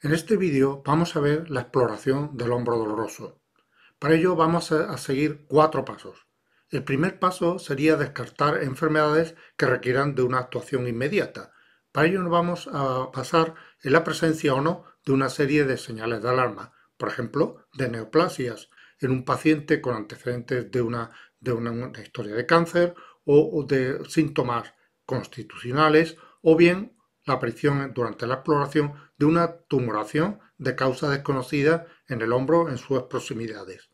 En este vídeo vamos a ver la exploración del hombro doloroso. Para ello vamos a seguir cuatro pasos. El primer paso sería descartar enfermedades que requieran de una actuación inmediata. Para ello nos vamos a pasar en la presencia o no de una serie de señales de alarma, por ejemplo, de neoplasias en un paciente con antecedentes de una historia de cáncer o de síntomas constitucionales o bien la aparición durante la exploración de una tumoración de causa desconocida en el hombro en sus proximidades.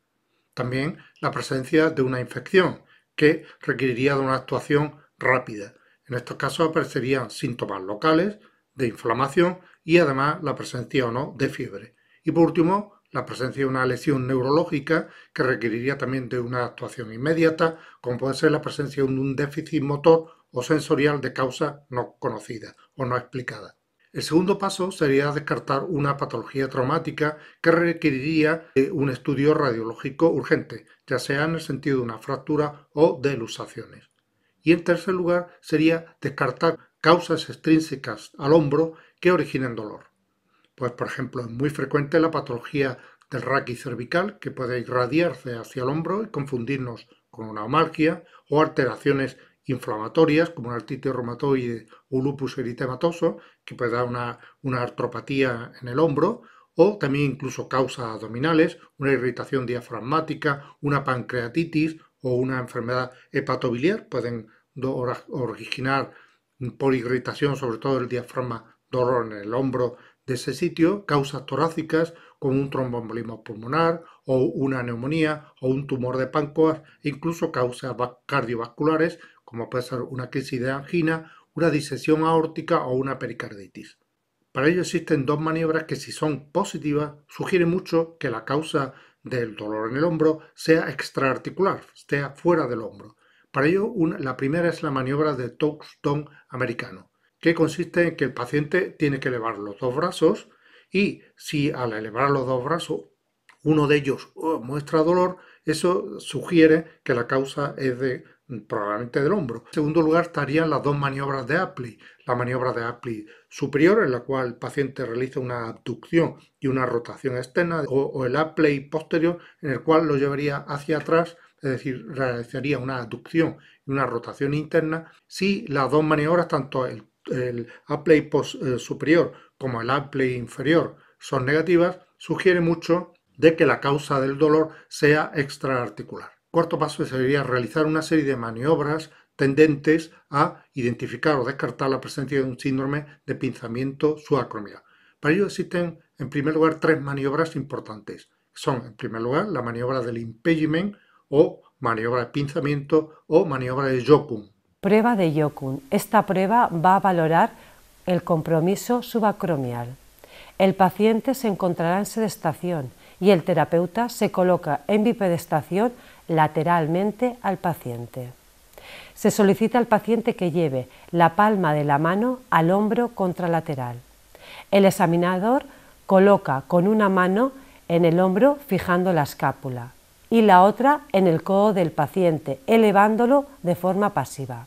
También la presencia de una infección que requeriría de una actuación rápida. En estos casos aparecerían síntomas locales de inflamación y además la presencia o no de fiebre. Y por último, la presencia de una lesión neurológica que requeriría también de una actuación inmediata, como puede ser la presencia de un déficit motor o sensorial de causa no conocida o no explicada. El segundo paso sería descartar una patología traumática que requeriría un estudio radiológico urgente, ya sea en el sentido de una fractura o de luxaciones. Y en tercer lugar sería descartar causas extrínsecas al hombro que originen dolor. Pues por ejemplo es muy frecuente la patología del raquis cervical que puede irradiarse hacia el hombro y confundirnos con una homalgia o alteraciones inflamatorias, como una artritis reumatoide o lupus eritematoso, que puede dar una, artropatía en el hombro, o también incluso causas abdominales, una irritación diafragmática, una pancreatitis o una enfermedad hepatobiliar, pueden originar por irritación, sobre todo el diafragma, dolor en el hombro de ese sitio, causas torácicas como un tromboembolismo pulmonar o una neumonía o un tumor de páncreas, e incluso causas cardiovasculares como puede ser una crisis de angina, una disección aórtica o una pericarditis. Para ello existen dos maniobras que si son positivas sugieren mucho que la causa del dolor en el hombro sea extraarticular, sea fuera del hombro. Para ello la primera es la maniobra de Touchstone americano, que consiste en que el paciente tiene que elevar los dos brazos y si al elevar los dos brazos uno de ellos uh, muestra dolor, eso sugiere que la causa es de probablemente del hombro. En segundo lugar estarían las dos maniobras de Apley la maniobra de Apley superior en la cual el paciente realiza una abducción y una rotación externa o, el Apley posterior en el cual lo llevaría hacia atrás, es decir, realizaría una abducción y una rotación interna si las dos maniobras, tanto el, Apley eh, superior como el Apley inferior son negativas, sugiere mucho de que la causa del dolor sea extraarticular. Cuarto paso sería realizar una serie de maniobras tendentes a identificar o descartar la presencia de un síndrome de pinzamiento subacromial. Para ello existen, en primer lugar, tres maniobras importantes. Son, en primer lugar, la maniobra del impediment o maniobra de pinzamiento o maniobra de Jokun. Prueba de Jokun. Esta prueba va a valorar el compromiso subacromial. El paciente se encontrará en sedestación y el terapeuta se coloca en bipedestación lateralmente al paciente. Se solicita al paciente que lleve la palma de la mano al hombro contralateral. El examinador coloca con una mano en el hombro fijando la escápula y la otra en el codo del paciente, elevándolo de forma pasiva.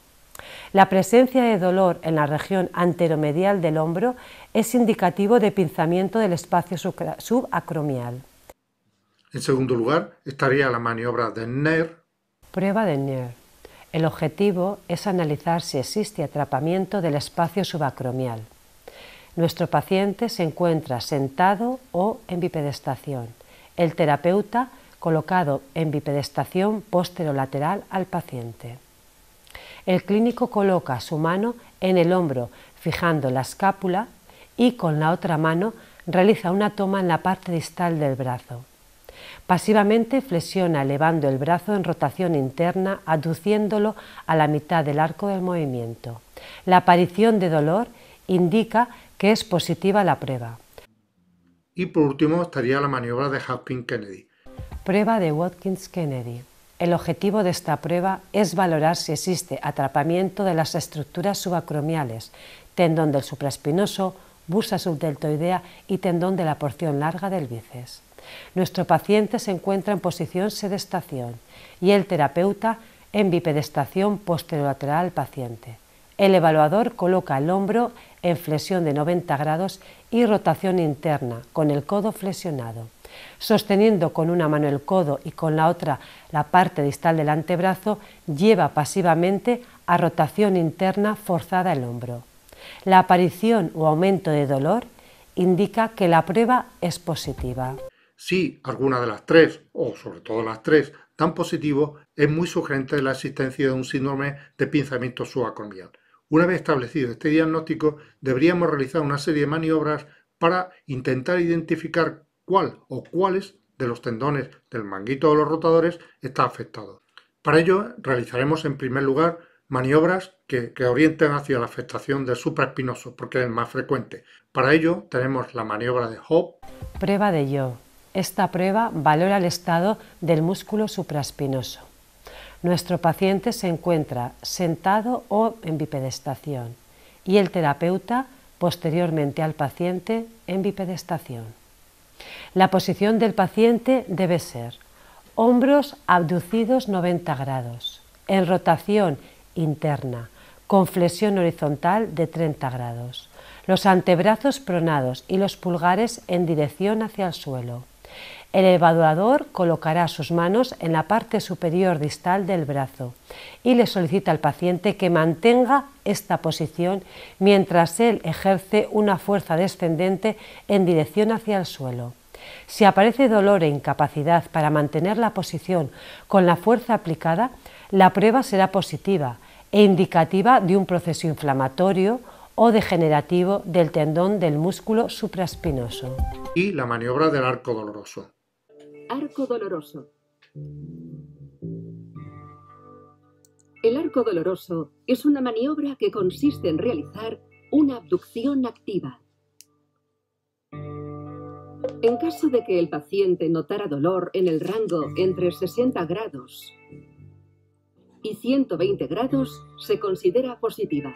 La presencia de dolor en la región anteromedial del hombro es indicativo de pinzamiento del espacio subacromial. En segundo lugar, estaría la maniobra de Neer. Prueba de Neer. El objetivo es analizar si existe atrapamiento del espacio subacromial. Nuestro paciente se encuentra sentado o en bipedestación. El terapeuta colocado en bipedestación posterolateral al paciente. El clínico coloca su mano en el hombro fijando la escápula y con la otra mano realiza una toma en la parte distal del brazo. Pasivamente flexiona elevando el brazo en rotación interna, aduciéndolo a la mitad del arco del movimiento. La aparición de dolor indica que es positiva la prueba. Y por último estaría la maniobra de Hopkins-Kennedy. Prueba de Watkins-Kennedy. El objetivo de esta prueba es valorar si existe atrapamiento de las estructuras subacromiales, tendón del supraespinoso, bursa subdeltoidea y tendón de la porción larga del bíceps. Nuestro paciente se encuentra en posición sedestación y el terapeuta en bipedestación posterolateral al paciente. El evaluador coloca el hombro en flexión de 90 grados y rotación interna con el codo flexionado. Sosteniendo con una mano el codo y con la otra la parte distal del antebrazo, lleva pasivamente a rotación interna forzada el hombro. La aparición o aumento de dolor indica que la prueba es positiva. Si alguna de las tres, o sobre todo las tres, tan positivo, es muy sugerente la existencia de un síndrome de pinzamiento subacromial. Una vez establecido este diagnóstico, deberíamos realizar una serie de maniobras para intentar identificar cuál o cuáles de los tendones del manguito o los rotadores está afectado. Para ello, realizaremos en primer lugar maniobras que, orienten hacia la afectación del supraespinoso, porque es el más frecuente. Para ello, tenemos la maniobra de Hope. Prueba de yo. Esta prueba valora el estado del músculo supraespinoso. Nuestro paciente se encuentra sentado o en bipedestación y el terapeuta posteriormente al paciente en bipedestación. La posición del paciente debe ser hombros abducidos 90 grados, en rotación interna, con flexión horizontal de 30 grados, los antebrazos pronados y los pulgares en dirección hacia el suelo. El evaluador colocará sus manos en la parte superior distal del brazo y le solicita al paciente que mantenga esta posición mientras él ejerce una fuerza descendente en dirección hacia el suelo. Si aparece dolor e incapacidad para mantener la posición con la fuerza aplicada, la prueba será positiva e indicativa de un proceso inflamatorio o degenerativo del tendón del músculo supraespinoso. Y la maniobra del arco doloroso. Arco doloroso. El arco doloroso es una maniobra que consiste en realizar una abducción activa. En caso de que el paciente notara dolor en el rango entre 60 grados y 120 grados, se considera positiva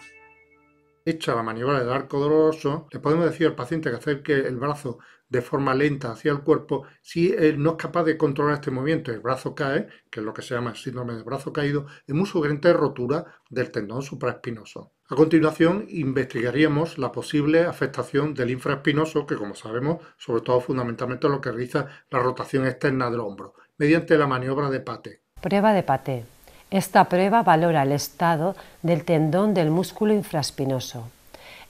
hecha la maniobra del arco doloroso, le podemos decir al paciente que acerque el brazo de forma lenta hacia el cuerpo, si él no es capaz de controlar este movimiento, el brazo cae, que es lo que se llama el síndrome del brazo caído, es muy sugerente rotura del tendón supraespinoso. A continuación, investigaríamos la posible afectación del infraespinoso, que como sabemos, sobre todo fundamentalmente lo que realiza la rotación externa del hombro, mediante la maniobra de Pate. Prueba de Pate. Esta prueba valora el estado del tendón del músculo infraspinoso.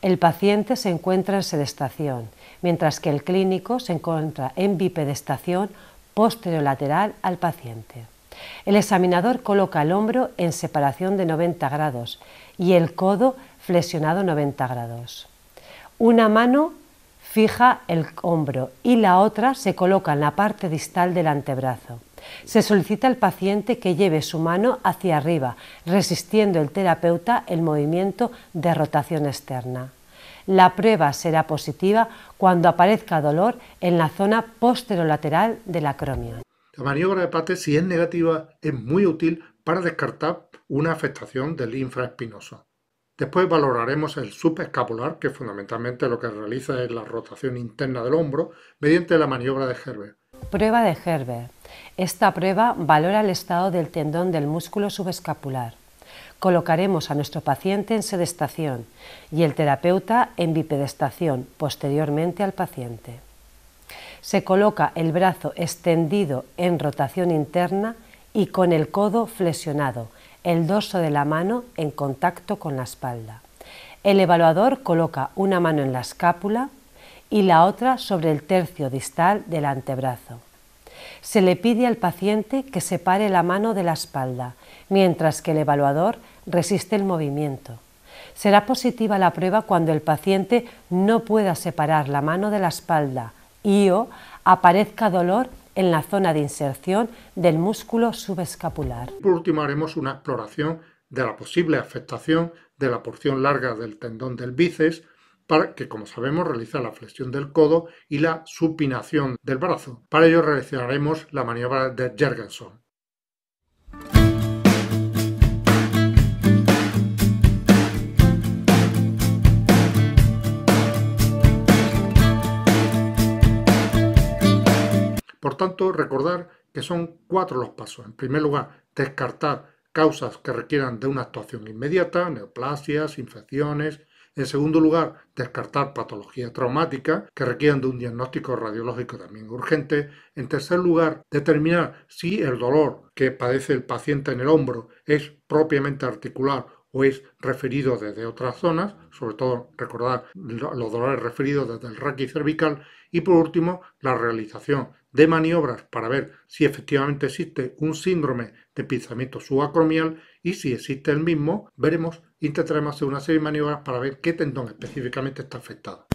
El paciente se encuentra en sedestación, mientras que el clínico se encuentra en bipedestación posterolateral al paciente. El examinador coloca el hombro en separación de 90 grados y el codo flexionado 90 grados. Una mano fija el hombro y la otra se coloca en la parte distal del antebrazo. Se solicita al paciente que lleve su mano hacia arriba, resistiendo el terapeuta el movimiento de rotación externa. La prueba será positiva cuando aparezca dolor en la zona posterolateral la acromion. La maniobra de Pate, si es negativa, es muy útil para descartar una afectación del infraespinoso. Después valoraremos el subescapular, que fundamentalmente lo que realiza es la rotación interna del hombro, mediante la maniobra de Gerber. Prueba de Gerber. Esta prueba valora el estado del tendón del músculo subescapular. Colocaremos a nuestro paciente en sedestación y el terapeuta en bipedestación posteriormente al paciente. Se coloca el brazo extendido en rotación interna y con el codo flexionado, el dorso de la mano en contacto con la espalda. El evaluador coloca una mano en la escápula, y la otra sobre el tercio distal del antebrazo. Se le pide al paciente que separe la mano de la espalda, mientras que el evaluador resiste el movimiento. Será positiva la prueba cuando el paciente no pueda separar la mano de la espalda y o aparezca dolor en la zona de inserción del músculo subescapular. Por último, haremos una exploración de la posible afectación de la porción larga del tendón del bíceps para que, como sabemos, realiza la flexión del codo y la supinación del brazo. Para ello realizaremos la maniobra de Jergenson. Por tanto, recordar que son cuatro los pasos. En primer lugar, descartar causas que requieran de una actuación inmediata, neoplasias, infecciones, en segundo lugar, descartar patologías traumáticas que requieran de un diagnóstico radiológico también urgente. En tercer lugar, determinar si el dolor que padece el paciente en el hombro es propiamente articular o es referido desde otras zonas, sobre todo recordar los dolores referidos desde el raquis cervical y por último la realización de maniobras para ver si efectivamente existe un síndrome de pinzamiento subacromial y si existe el mismo, veremos, intentaremos hacer una serie de maniobras para ver qué tendón específicamente está afectado.